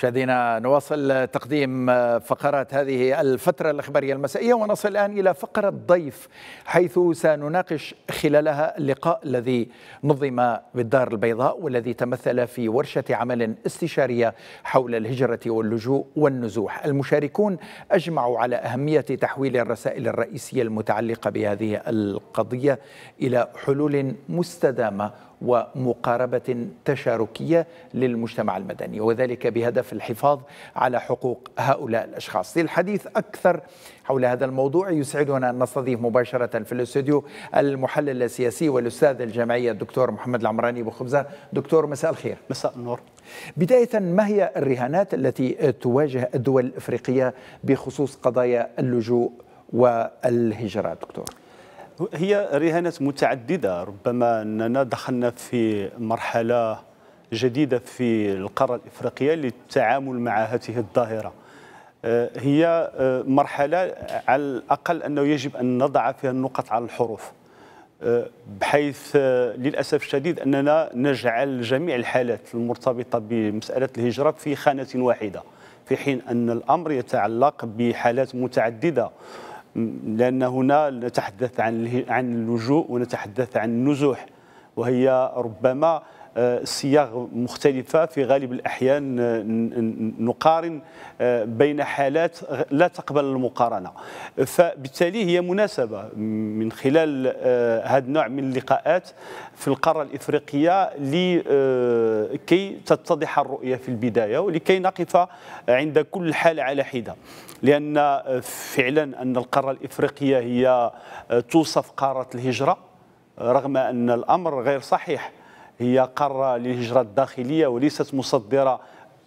مشاهدينا نواصل تقديم آه، فقرات هذه الفترة الإخبارية المسائية ونصل الآن إلى فقرة ضيف حيث سنناقش خلالها اللقاء الذي نظم بالدار البيضاء والذي تمثل في ورشة عمل استشارية حول الهجرة واللجوء والنزوح المشاركون أجمعوا على أهمية تحويل الرسائل الرئيسية المتعلقة بهذه القضية إلى حلول مستدامة ومقاربه تشاركيه للمجتمع المدني وذلك بهدف الحفاظ على حقوق هؤلاء الاشخاص. للحديث اكثر حول هذا الموضوع يسعدنا ان نستضيف مباشره في الاستوديو المحلل السياسي والاستاذ الجامعيه الدكتور محمد العمراني بخبزة خبزه. دكتور مساء الخير. مساء النور. بدايه ما هي الرهانات التي تواجه الدول الافريقيه بخصوص قضايا اللجوء والهجره دكتور؟ هي رهانات متعددة ربما أننا دخلنا في مرحلة جديدة في القارة الإفريقية للتعامل مع هذه الظاهرة آه، هي آه، مرحلة على الأقل أنه يجب أن نضع فيها النقط على الحروف آه، بحيث للأسف الشديد أننا نجعل جميع الحالات المرتبطة بمسألة الهجرة في خانة واحدة في حين أن الأمر يتعلق بحالات متعددة لأن هنا نتحدث عن عن اللجوء ونتحدث عن النزوح وهي ربما صياغ آه، مختلفة في غالب الأحيان آه، نقارن آه، بين حالات لا تقبل المقارنة فبالتالي هي مناسبة من خلال هذا النوع من اللقاءات في القارة الإفريقية لكي تتضح الرؤية في البداية ولكي نقف عند كل حالة على حدة لأن فعلا أن القارة الإفريقية هي توصف قارة الهجرة رغم أن الأمر غير صحيح هي قارة للهجرة الداخلية وليست مصدرة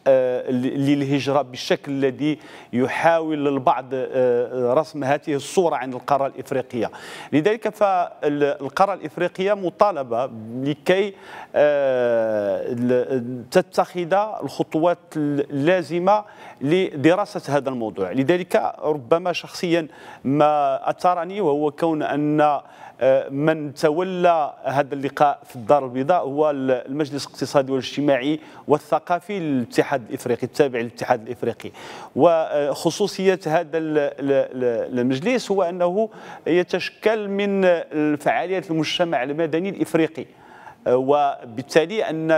آه، للهجرة بالشكل الذي يحاول البعض آه، رسم هذه الصورة عن القارة الإفريقية لذلك فالقارة الإفريقية مطالبة لكي آه، تتخذ الخطوات اللازمة لدراسة هذا الموضوع لذلك ربما شخصيا ما أثرني وهو كون أن من تولى هذا اللقاء في الدار البيضاء هو المجلس الاقتصادي والاجتماعي والثقافي للاتحاد الافريقي التابع للاتحاد الافريقي وخصوصيه هذا المجلس هو انه يتشكل من فعاليات المجتمع المدني الافريقي وبالتالي ان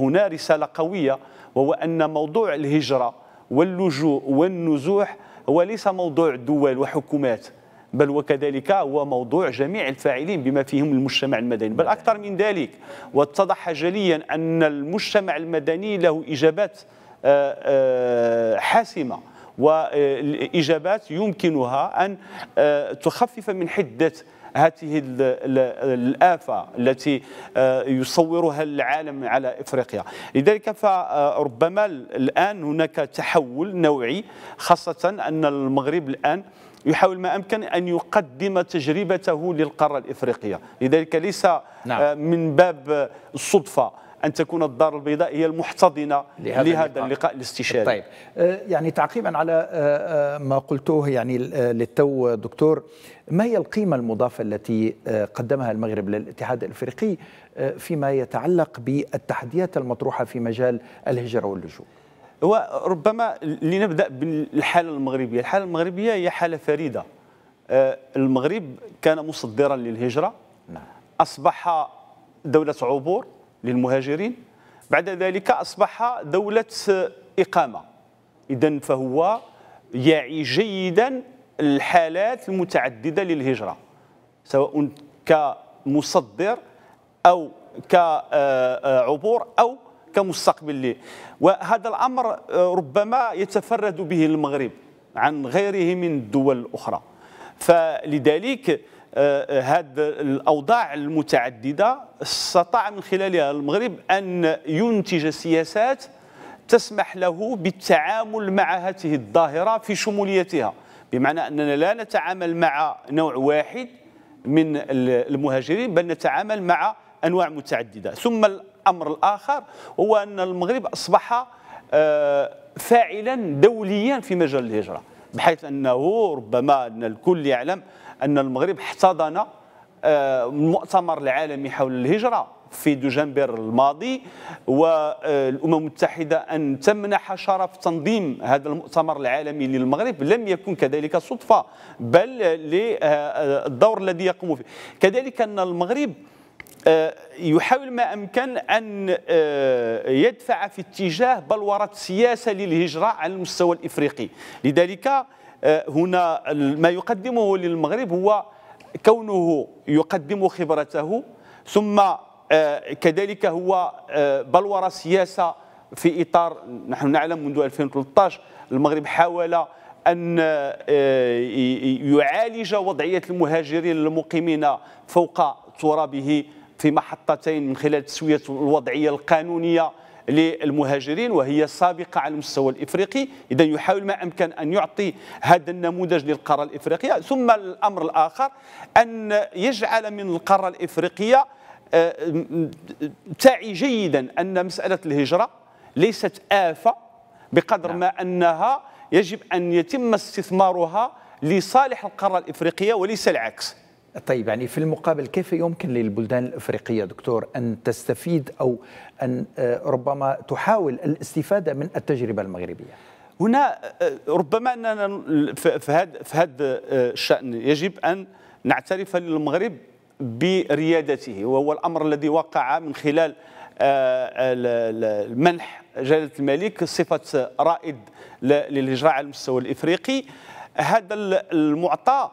هنا رساله قويه وهو ان موضوع الهجره واللجوء والنزوح هو ليس موضوع دول وحكومات بل وكذلك هو موضوع جميع الفاعلين بما فيهم المجتمع المدني بل أكثر من ذلك واتضح جليا أن المجتمع المدني له إجابات آه، آه، حاسمة وإجابات يمكنها أن آه، تخفف من حدة هذه الآفة التي يصورها العالم على إفريقيا لذلك فربما الآن هناك تحول نوعي خاصة أن المغرب الآن يحاول ما أمكن أن يقدم تجربته للقارة الإفريقية لذلك ليس آه، نعم. من باب الصدفة أن تكون الدار البيضاء هي المحتضنة لهذا, لهذا اللقاء, اللقاء الاستشاري طيب آه، يعني تعقيبا على آه، ما قلته يعني للتو دكتور ما هي القيمة المضافة التي قدمها المغرب للاتحاد الإفريقي فيما يتعلق بالتحديات المطروحة في مجال الهجرة واللجوء هو ربما لنبدا بالحاله المغربيه الحاله المغربيه هي حاله فريده آه، المغرب كان مصدرا للهجره نعم. اصبح دوله عبور للمهاجرين بعد ذلك اصبح دوله اقامه اذا فهو يعي جيدا الحالات المتعدده للهجره سواء كمصدر او كعبور او كمستقبل له وهذا الأمر آه، ربما يتفرد به المغرب عن غيره من الدول الأخرى فلذلك هذه آه، آه، الأوضاع المتعددة استطاع من خلالها المغرب أن ينتج سياسات تسمح له بالتعامل مع هذه الظاهرة في شموليتها بمعنى أننا لا نتعامل مع نوع واحد من المهاجرين بل نتعامل مع أنواع متعددة ثم الأمر الآخر هو أن المغرب أصبح آه، فاعلا دوليا في مجال الهجرة بحيث أنه ربما أن الكل يعلم أن المغرب احتضن المؤتمر آه، العالمي حول الهجرة في دجنبر الماضي والامم المتحده ان تمنح شرف تنظيم هذا المؤتمر العالمي للمغرب لم يكن كذلك صدفه بل للدور الذي يقوم فيه كذلك ان المغرب آه، يحاول ما أمكن أن آه، يدفع في اتجاه بلورة سياسة للهجرة على المستوى الإفريقي لذلك آه، هنا ما يقدمه للمغرب هو كونه يقدم خبرته ثم كذلك هو بلورة سياسة في إطار نحن نعلم منذ 2013 المغرب حاول أن يعالج وضعية المهاجرين المقيمين فوق ترابه في محطتين من خلال تسويه الوضعيه القانونيه للمهاجرين وهي سابقة على المستوى الإفريقي إذا يحاول ما أمكن أن يعطي هذا النموذج للقارة الإفريقية ثم الأمر الآخر أن يجعل من القارة الإفريقية آه، تعي جيدا أن مسألة الهجرة ليست آفة بقدر نعم. ما أنها يجب أن يتم استثمارها لصالح القارة الإفريقية وليس العكس طيب يعني في المقابل كيف يمكن للبلدان الافريقيه دكتور ان تستفيد او ان آه، ربما تحاول الاستفاده من التجربه المغربيه؟ هنا آه، ربما اننا في هذا في هذا آه، الشان يجب ان نعترف للمغرب بريادته وهو الامر الذي وقع من خلال منح جلاله الملك صفه رائد للاجراء على المستوى الافريقي هذا المعطى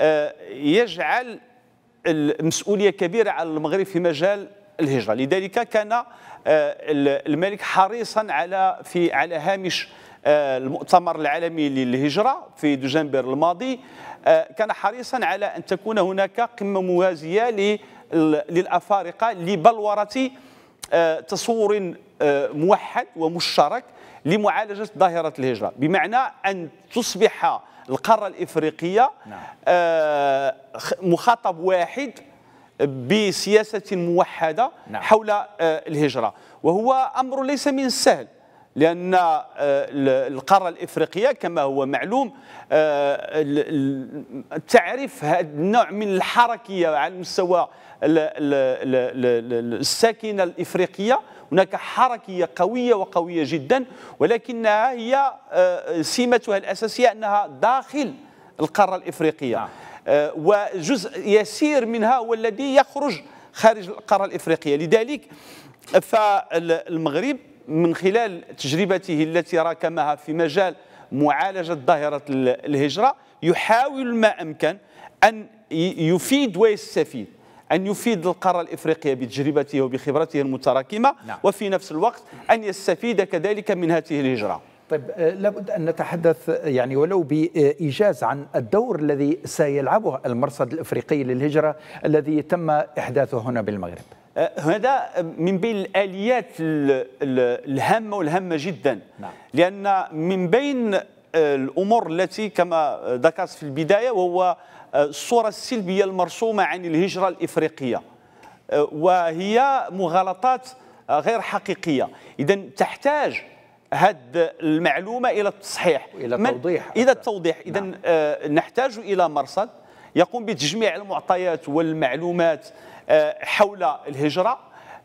آه، يجعل المسؤوليه كبيره على المغرب في مجال الهجره لذلك كان آه، الملك حريصا على في على هامش آه، المؤتمر العالمي للهجره في دجنبر الماضي كان حريصا على ان تكون هناك قمه موازيه للافارقه لبلوره تصور موحد ومشترك لمعالجه ظاهره الهجره بمعنى ان تصبح القاره الافريقيه نعم. آه، مخاطب واحد بسياسه موحده نعم. حول آه، الهجره وهو امر ليس من السهل لأن آه، القارة الإفريقية كما هو معلوم آه، تعرف هذا النوع من الحركية على المستوى الساكنة الإفريقية هناك حركية قوية وقوية جدا ولكنها هي آه، سمتها الأساسية أنها داخل القارة الإفريقية نعم. وجزء يسير منها هو الذي يخرج خارج القارة الإفريقية لذلك فالمغرب من خلال تجربته التي راكمها في مجال معالجة ظاهرة الهجرة يحاول ما أمكن أن يفيد ويستفيد أن يفيد القارة الإفريقية بتجربته وبخبرته المتراكمة نعم. وفي نفس الوقت أن يستفيد كذلك من هذه الهجرة طيب آه، لابد أن نتحدث يعني ولو بإيجاز عن الدور الذي سيلعبه المرصد الإفريقي للهجرة الذي تم إحداثه هنا بالمغرب آه، هذا من بين الاليات الهامه والهامه جدا نعم. لان من بين آه، الامور التي كما ذكرت في البدايه وهو آه، الصوره السلبيه المرسومه عن الهجره الافريقيه وهي مغالطات غير حقيقيه اذا تحتاج هذه المعلومه الى التصحيح الى التوضيح الى التوضيح اذا نعم. نحتاج الى مرصد يقوم بتجميع المعطيات والمعلومات آه، حول الهجرة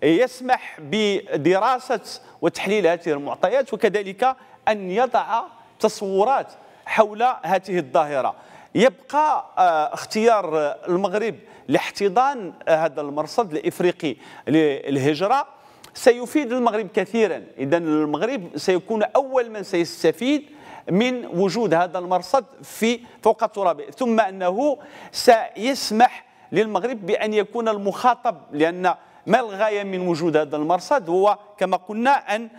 يسمح بدراسة وتحليل هذه المعطيات وكذلك أن يضع تصورات حول هذه الظاهرة يبقى آه، اختيار المغرب لاحتضان آه، هذا المرصد الإفريقي للهجرة سيفيد المغرب كثيرا إذا المغرب سيكون أول من سيستفيد من وجود هذا المرصد في فوق التراب ثم أنه سيسمح للمغرب بأن يكون المخاطب لأن ما الغاية من وجود هذا المرصد هو كما قلنا أن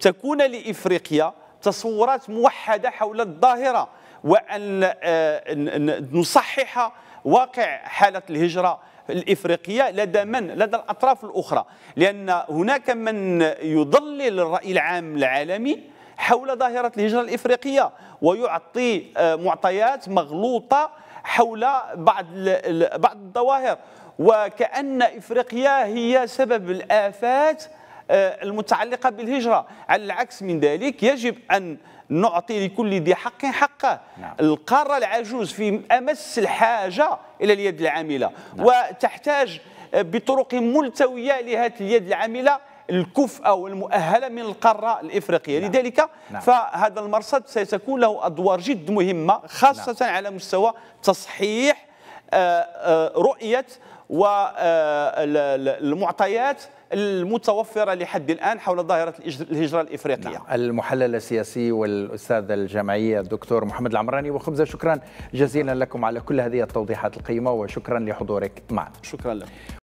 تكون لإفريقيا تصورات موحدة حول الظاهرة وأن آه، نصحح واقع حالة الهجرة الإفريقية لدى من؟ لدى الأطراف الأخرى لأن هناك من يضلل الرأي العام العالمي حول ظاهرة الهجرة الإفريقية ويعطي آه، معطيات مغلوطة حول بعض بعض الظواهر وكأن إفريقيا هي سبب الآفات آه، المتعلقة بالهجرة على العكس من ذلك يجب أن نعطي لكل ذي حق حقه نعم. القارة العجوز في أمس الحاجة إلى اليد العاملة نعم. وتحتاج بطرق ملتوية لهذه اليد العاملة الكفءة والمؤهلة من القارة الإفريقية نعم. لذلك نعم. فهذا المرصد سيكون له أدوار جد مهمة نعم. خاصة نعم. على مستوى تصحيح آه، آه، رؤية والمعطيات آه، المتوفرة لحد الآن حول ظاهرة الهجرة الإفريقية نعم. المحلل السياسي والأستاذ الجامعية الدكتور محمد العمراني وخبزة شكرا جزيلا لكم على كل هذه التوضيحات القيمة وشكرا لحضورك معنا شكرا لك